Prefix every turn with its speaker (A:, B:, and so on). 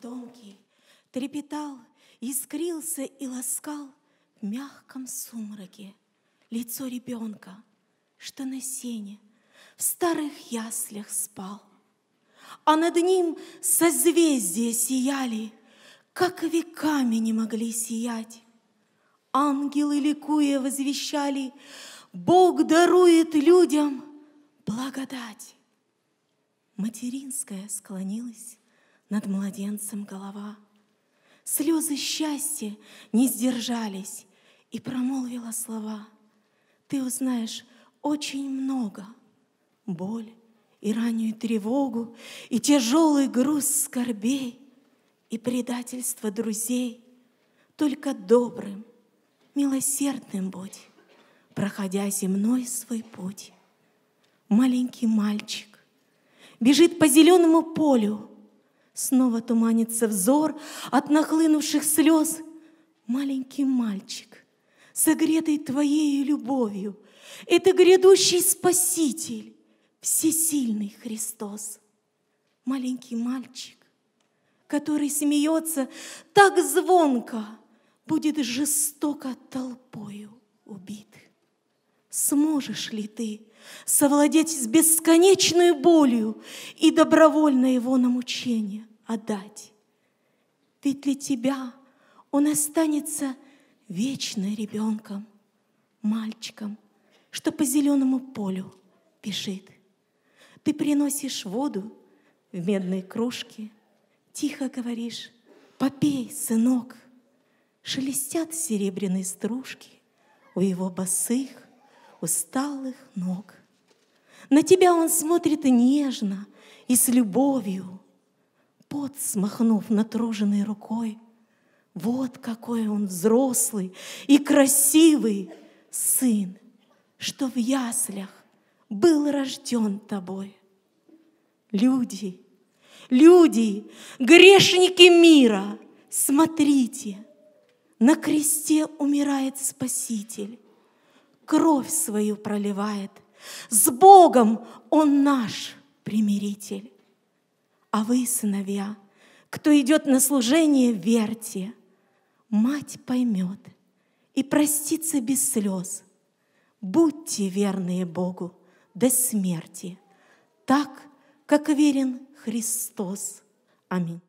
A: тонкий, трепетал, искрился и ласкал в мягком сумраке лицо ребенка, что на сене в старых яслях спал. А над ним созвездия сияли, как веками не могли сиять. Ангелы, ликуя, возвещали, Бог дарует людям благодать. Материнская склонилась над младенцем голова. Слезы счастья не сдержались, и промолвила слова. Ты узнаешь очень много, боль и раннюю тревогу, и тяжелый груз скорбей, и предательство друзей. Только добрым, милосердным будь, проходя земной свой путь. Маленький мальчик бежит по зеленому полю, Снова туманится взор от нахлынувших слез. Маленький мальчик, согретый твоей любовью, это грядущий Спаситель, всесильный Христос. Маленький мальчик, который смеется так звонко, будет жестоко толпою убит. Сможешь ли ты совладеть с бесконечной болью и добровольно его на мучение отдать. Ведь для тебя он останется вечно ребенком, мальчиком, что по зеленому полю бежит. Ты приносишь воду в медной кружке, тихо говоришь «Попей, сынок!» Шелестят серебряные стружки у его босых, усталых ног. На тебя он смотрит нежно и с любовью, пот смахнув натруженной рукой. Вот какой он взрослый и красивый сын, что в яслях был рожден тобой. Люди, люди, грешники мира, смотрите, на кресте умирает Спаситель, кровь свою проливает. С Богом Он наш примиритель. А вы, сыновья, кто идет на служение, верьте, мать поймет и простится без слез. Будьте верные Богу до смерти, так, как верен Христос. Аминь.